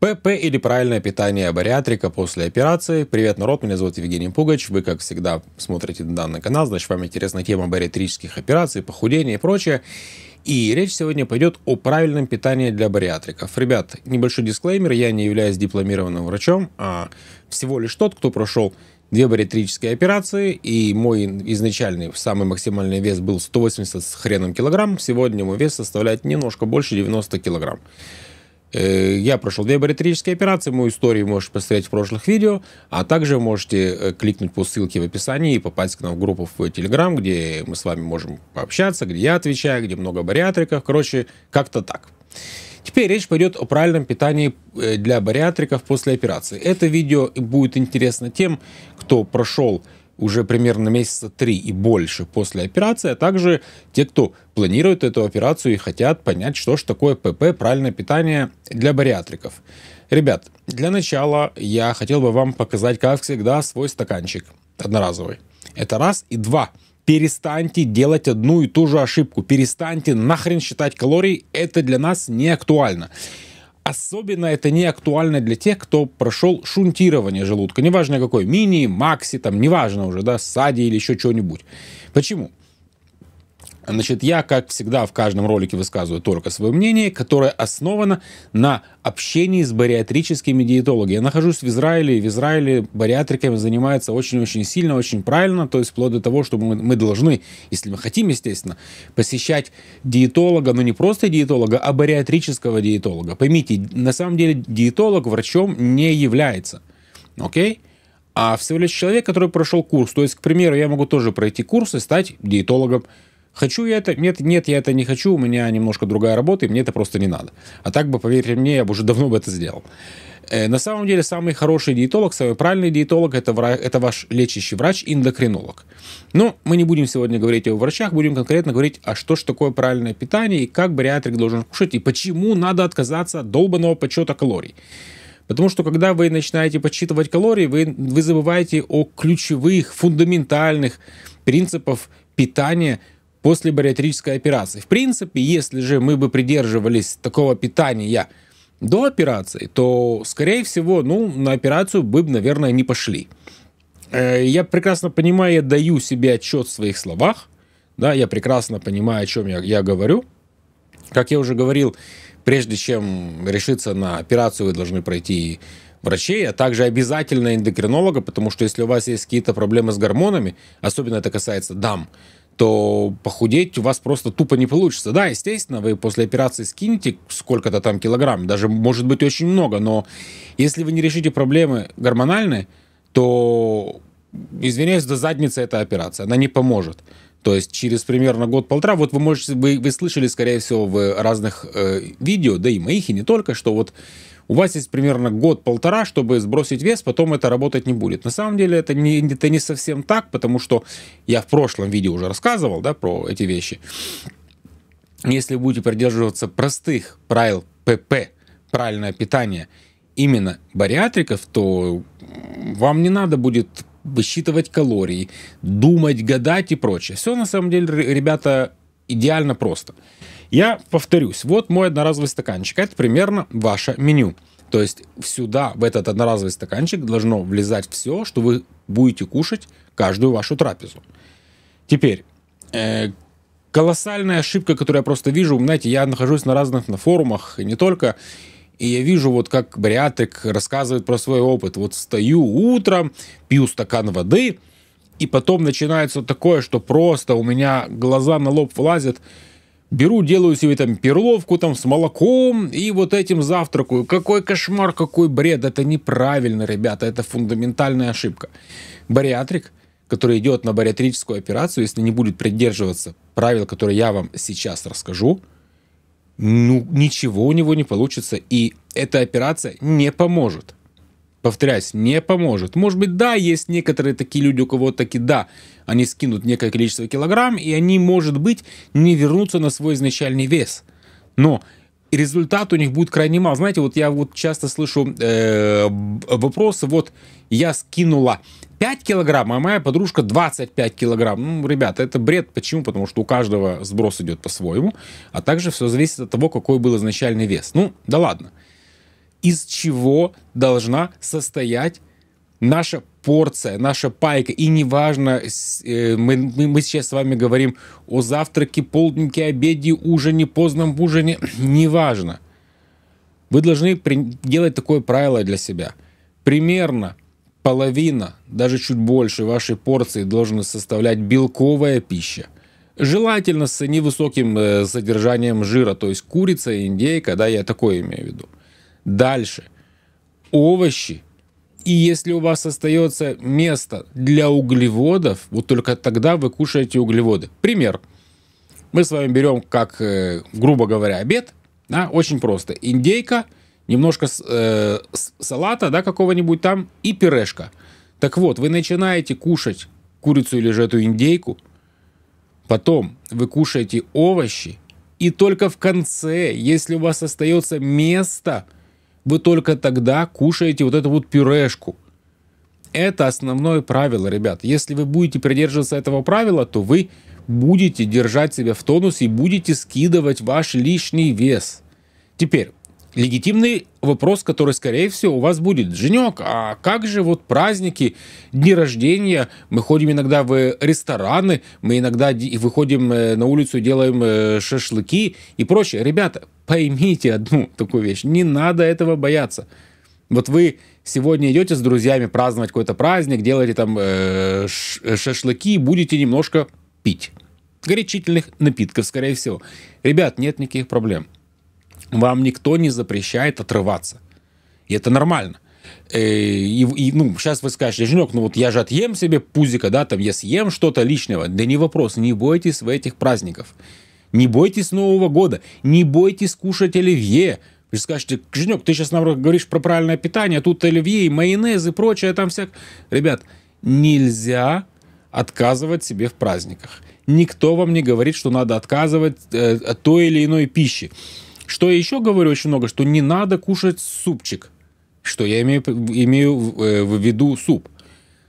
ПП или правильное питание бариатрика после операции. Привет, народ, меня зовут Евгений Пугач. Вы, как всегда, смотрите данный канал, значит, вам интересна тема бариатрических операций, похудения и прочее. И речь сегодня пойдет о правильном питании для бариатриков. Ребят, небольшой дисклеймер, я не являюсь дипломированным врачом, а всего лишь тот, кто прошел две бариатрические операции, и мой изначальный, самый максимальный вес был 180 с хреном килограмм, сегодня мой вес составляет немножко больше 90 килограмм. Э, я прошел две бариатрические операции, мою историю можете посмотреть в прошлых видео, а также можете э, кликнуть по ссылке в описании и попасть к нам в группу в Телеграм, где мы с вами можем пообщаться, где я отвечаю, где много бариатриков, короче, как-то так. Теперь речь пойдет о правильном питании э, для бариатриков после операции. Это видео будет интересно тем, кто прошел уже примерно месяца три и больше после операции, а также те, кто планирует эту операцию и хотят понять, что же такое ПП, правильное питание для бариатриков. Ребят, для начала я хотел бы вам показать, как всегда, свой стаканчик одноразовый. Это раз и два. Перестаньте делать одну и ту же ошибку. Перестаньте нахрен считать калории. Это для нас не актуально. Особенно это не актуально для тех, кто прошел шунтирование желудка. Неважно какой, мини, макси, там, неважно уже, да, сади или еще что-нибудь. Почему? Значит, я, как всегда, в каждом ролике высказываю только свое мнение, которое основано на общении с бариатрическими диетологами. Я нахожусь в Израиле, и в Израиле бариатриками занимается очень-очень сильно, очень правильно, то есть вплоть до того, что мы, мы должны, если мы хотим, естественно, посещать диетолога, но не просто диетолога, а бариатрического диетолога. Поймите, на самом деле диетолог врачом не является. Окей? Okay? а всего лишь человек, который прошел курс. То есть, к примеру, я могу тоже пройти курс и стать диетологом. Хочу я это? Нет, нет, я это не хочу, у меня немножко другая работа, и мне это просто не надо. А так бы, поверьте мне, я бы уже давно бы это сделал. Э, на самом деле, самый хороший диетолог, самый правильный диетолог это, – это ваш лечащий врач, эндокринолог. Но мы не будем сегодня говорить о врачах, будем конкретно говорить, а что же такое правильное питание, и как бариатрик должен кушать, и почему надо отказаться от долбанного подсчета калорий. Потому что когда вы начинаете подсчитывать калории, вы, вы забываете о ключевых, фундаментальных принципах питания – после бариатрической операции. В принципе, если же мы бы придерживались такого питания до операции, то, скорее всего, ну, на операцию бы, наверное, не пошли. Э, я прекрасно понимаю, я даю себе отчет в своих словах, да, я прекрасно понимаю, о чем я, я говорю. Как я уже говорил, прежде чем решиться на операцию, вы должны пройти врачей, а также обязательно эндокринолога, потому что если у вас есть какие-то проблемы с гормонами, особенно это касается дам, то похудеть у вас просто тупо не получится. Да, естественно, вы после операции скинете сколько-то там килограмм, даже может быть очень много, но если вы не решите проблемы гормональные, то, извиняюсь, до задницы эта операция, она не поможет. То есть через примерно год-полтора, вот вы можете, вы, вы слышали, скорее всего, в разных э, видео, да и моих, и не только, что вот у вас есть примерно год-полтора, чтобы сбросить вес, потом это работать не будет. На самом деле это не, это не совсем так, потому что я в прошлом видео уже рассказывал да, про эти вещи. Если вы будете придерживаться простых правил ПП, правильное питание, именно бариатриков, то вам не надо будет высчитывать калории, думать, гадать и прочее. Все на самом деле, ребята, идеально просто. Я повторюсь, вот мой одноразовый стаканчик. Это примерно ваше меню. То есть сюда, в этот одноразовый стаканчик, должно влезать все, что вы будете кушать каждую вашу трапезу. Теперь, э, колоссальная ошибка, которую я просто вижу, знаете, я нахожусь на разных на форумах, и не только, и я вижу, вот как Бриатрик рассказывает про свой опыт. Вот стою утром, пью стакан воды, и потом начинается такое, что просто у меня глаза на лоб влазят. Беру, делаю себе там перловку там с молоком и вот этим завтракаю. Какой кошмар, какой бред. Это неправильно, ребята. Это фундаментальная ошибка. Бариатрик, который идет на бариатрическую операцию, если не будет придерживаться правил, которые я вам сейчас расскажу, ну, ничего у него не получится. И эта операция не поможет повторяюсь, не поможет. Может быть, да, есть некоторые такие люди, у кого таки да, они скинут некое количество килограмм, и они, может быть, не вернутся на свой изначальный вес. Но результат у них будет крайне мал. Знаете, вот я вот часто слышу э, вопросы, вот я скинула 5 килограмм, а моя подружка 25 килограмм. Ну, ребята, это бред. Почему? Потому что у каждого сброс идет по-своему, а также все зависит от того, какой был изначальный вес. Ну, да ладно из чего должна состоять наша порция, наша пайка. И неважно, э, мы, мы, мы сейчас с вами говорим о завтраке, полднике, обеде, ужине, поздном ужине, неважно. Вы должны при, делать такое правило для себя. Примерно половина, даже чуть больше вашей порции должна составлять белковая пища. Желательно с невысоким э, содержанием жира, то есть курица, индейка, да, я такое имею в виду. Дальше. Овощи. И если у вас остается место для углеводов, вот только тогда вы кушаете углеводы. Пример. Мы с вами берем, как, э, грубо говоря, обед. Да, очень просто. Индейка, немножко э, салата да, какого-нибудь там и пирешка Так вот, вы начинаете кушать курицу или же эту индейку, потом вы кушаете овощи, и только в конце, если у вас остается место – вы только тогда кушаете вот эту вот пюрешку. Это основное правило, ребят. Если вы будете придерживаться этого правила, то вы будете держать себя в тонусе и будете скидывать ваш лишний вес. Теперь, легитимный вопрос, который, скорее всего, у вас будет. Женек, а как же вот праздники, дни рождения? Мы ходим иногда в э, рестораны, мы иногда выходим э, на улицу, делаем э, шашлыки и прочее. Ребята, поймите одну такую вещь. Не надо этого бояться. Вот вы сегодня идете с друзьями праздновать какой-то праздник, делаете там э, шашлыки, будете немножко пить горячительных напитков, скорее всего. Ребят, нет никаких проблем вам никто не запрещает отрываться. И это нормально. Э, и, и, ну, сейчас вы скажете, Женек, ну вот я же отъем себе пузика, да, там я съем что-то лишнего. Да не вопрос, не бойтесь в этих праздников. Не бойтесь Нового года, не бойтесь кушать оливье. Вы же скажете, Женек, ты сейчас наоборот говоришь про правильное питание, а тут оливье и майонез и прочее, там всяк. Ребят, нельзя отказывать себе в праздниках. Никто вам не говорит, что надо отказывать э, от той или иной пищи. Что я еще говорю очень много, что не надо кушать супчик. Что я имею, имею э, в виду суп.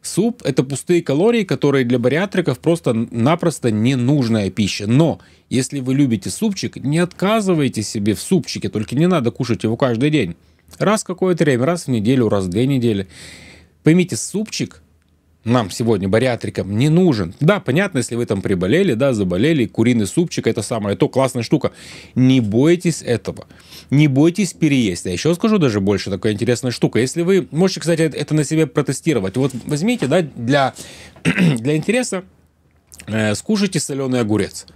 Суп – это пустые калории, которые для бариатриков просто-напросто ненужная пища. Но если вы любите супчик, не отказывайте себе в супчике, только не надо кушать его каждый день. Раз какое-то время, раз в неделю, раз в две недели. Поймите, супчик нам сегодня бариатрикам не нужен. Да, понятно, если вы там приболели, да, заболели, куриный супчик, это самое то, классная штука. Не бойтесь этого. Не бойтесь переесть. Я еще скажу даже больше, такая интересная штука. Если вы, можете, кстати, это на себе протестировать. Вот возьмите, да, для, для интереса, э, скушайте соленый огурец.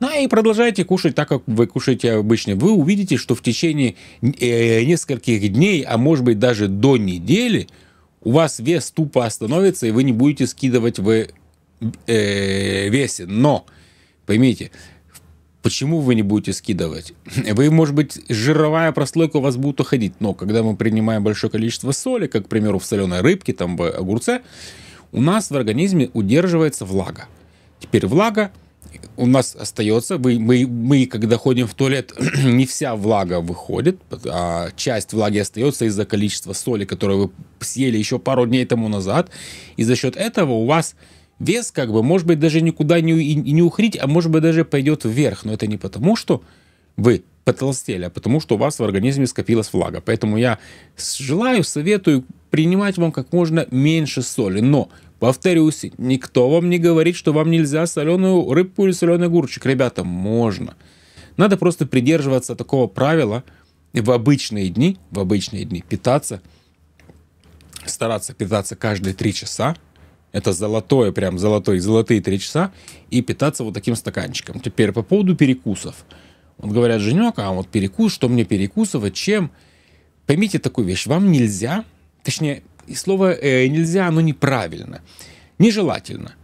Да, и продолжайте кушать так, как вы кушаете обычно. Вы увидите, что в течение э, нескольких дней, а может быть даже до недели – у вас вес тупо остановится, и вы не будете скидывать в э, э весе. Но, поймите, почему вы не будете скидывать? Вы, может быть, жировая прослойка у вас будет уходить, но когда мы принимаем большое количество соли, как, к примеру, в соленой рыбке, там, в огурце, у нас в организме удерживается влага. Теперь влага у нас остается, мы, мы, мы когда ходим в туалет, не вся влага выходит, а часть влаги остается из-за количества соли, которую вы съели еще пару дней тому назад, и за счет этого у вас вес как бы, может быть, даже никуда не, не ухрить, а может быть, даже пойдет вверх, но это не потому, что вы потолстели, а потому что у вас в организме скопилась влага. Поэтому я желаю, советую принимать вам как можно меньше соли, но Повторюсь, никто вам не говорит, что вам нельзя соленую рыбку или соленый огурчик. Ребята, можно. Надо просто придерживаться такого правила в обычные дни, в обычные дни питаться, стараться питаться каждые три часа. Это золотое, прям золотое, золотые три часа. И питаться вот таким стаканчиком. Теперь по поводу перекусов. Вот говорят, Женек, а вот перекус, что мне перекусывать, чем? Поймите такую вещь, вам нельзя, точнее, и слово э, нельзя, оно неправильно. Нежелательно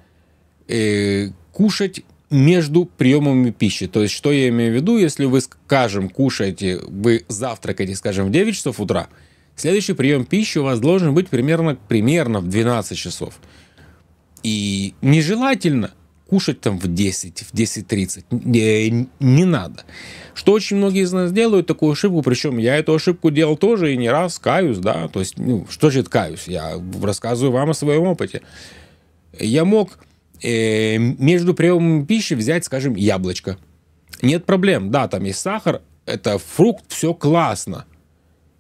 э, кушать между приемами пищи. То есть, что я имею в виду, если вы, скажем, кушаете, вы завтракаете, скажем, в 9 часов утра, следующий прием пищи у вас должен быть примерно, примерно в 12 часов. И нежелательно – кушать там в 10, в 10.30. Не, э, не надо. Что очень многие из нас делают такую ошибку, причем я эту ошибку делал тоже и не раз, каюсь, да, то есть, ну, что же каюсь? Я рассказываю вам о своем опыте. Я мог э, между приемом пищи взять, скажем, яблочко. Нет проблем, да, там есть сахар, это фрукт, все классно.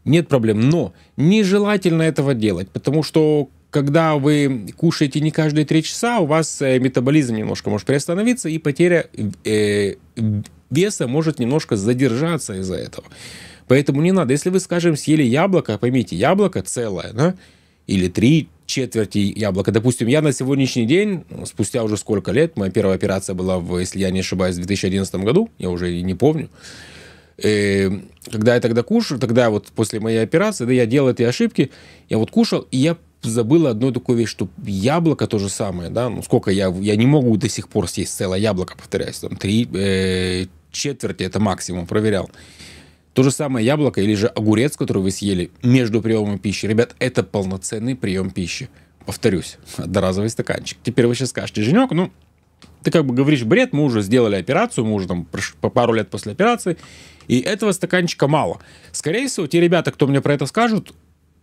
Нет проблем, но нежелательно этого делать, потому что когда вы кушаете не каждые три часа, у вас э, метаболизм немножко может приостановиться, и потеря э, веса может немножко задержаться из-за этого. Поэтому не надо. Если вы, скажем, съели яблоко, поймите, яблоко целое, да, или три четверти яблока. Допустим, я на сегодняшний день, ну, спустя уже сколько лет, моя первая операция была, в, если я не ошибаюсь, в 2011 году, я уже не помню, и э, когда я тогда кушал, тогда вот после моей операции, да, я делал эти ошибки, я вот кушал, и я забыла одну такую вещь, что яблоко то же самое, да, ну сколько я, я не могу до сих пор съесть целое яблоко, повторяюсь, там три э, четверти это максимум, проверял. То же самое яблоко или же огурец, который вы съели между приемом пищи, ребят, это полноценный прием пищи. Повторюсь, одноразовый стаканчик. Теперь вы сейчас скажете, Женек, ну, ты как бы говоришь бред, мы уже сделали операцию, мы уже там по пару лет после операции, и этого стаканчика мало. Скорее всего, те ребята, кто мне про это скажут,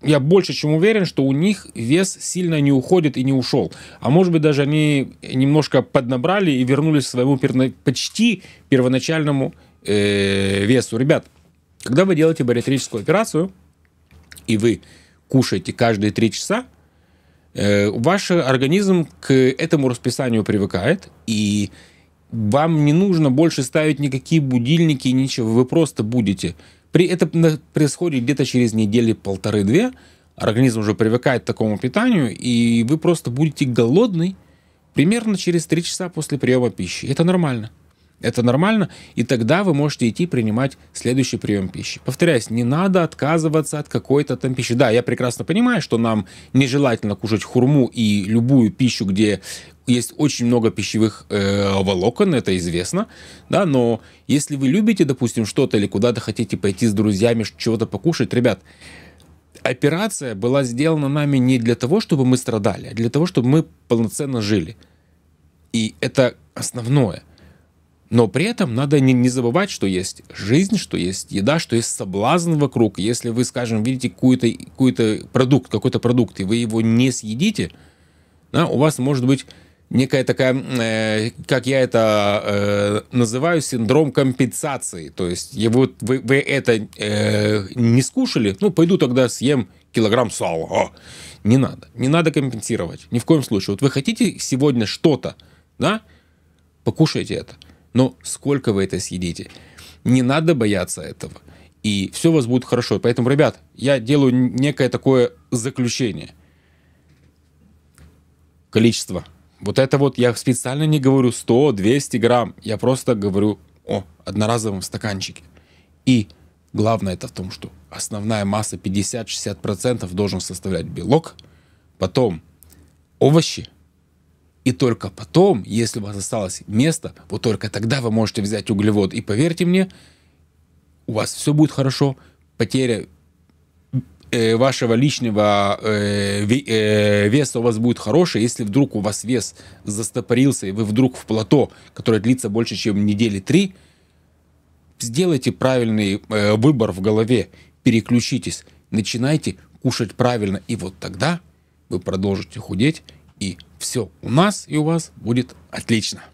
я больше чем уверен, что у них вес сильно не уходит и не ушел. А может быть, даже они немножко поднабрали и вернулись к своему перно... почти первоначальному э, весу. Ребят, когда вы делаете бариатрическую операцию, и вы кушаете каждые три часа, э, ваш организм к этому расписанию привыкает, и вам не нужно больше ставить никакие будильники, ничего. Вы просто будете при это происходит где-то через недели полторы-две. Организм уже привыкает к такому питанию, и вы просто будете голодны примерно через три часа после приема пищи. Это нормально. Это нормально, и тогда вы можете идти принимать следующий прием пищи. Повторяюсь, не надо отказываться от какой-то там пищи. Да, я прекрасно понимаю, что нам нежелательно кушать хурму и любую пищу, где есть очень много пищевых э, волокон, это известно, да, но если вы любите, допустим, что-то или куда-то хотите пойти с друзьями, чего-то покушать, ребят, операция была сделана нами не для того, чтобы мы страдали, а для того, чтобы мы полноценно жили. И это основное – но при этом надо не, не забывать, что есть жизнь, что есть еда, что есть соблазн вокруг. Если вы, скажем, видите какой-то какой, -то, продукт, какой-то продукт, и вы его не съедите, да, у вас может быть некая такая, э, как я это э, называю, синдром компенсации. То есть его, вы, вы это э, не скушали, ну, пойду тогда съем килограмм сала. О, не надо. Не надо компенсировать. Ни в коем случае. Вот вы хотите сегодня что-то, да, покушайте это но сколько вы это съедите. Не надо бояться этого. И все у вас будет хорошо. Поэтому, ребят, я делаю некое такое заключение. Количество. Вот это вот я специально не говорю 100-200 грамм. Я просто говорю о одноразовом стаканчике. И главное это в том, что основная масса 50-60% должен составлять белок, потом овощи – и только потом, если у вас осталось место, вот только тогда вы можете взять углевод. И поверьте мне, у вас все будет хорошо. Потеря э, вашего личного э, э, веса у вас будет хорошая. Если вдруг у вас вес застопорился, и вы вдруг в плато, которое длится больше, чем недели три, сделайте правильный э, выбор в голове, переключитесь, начинайте кушать правильно. И вот тогда вы продолжите худеть и все у нас и у вас будет отлично.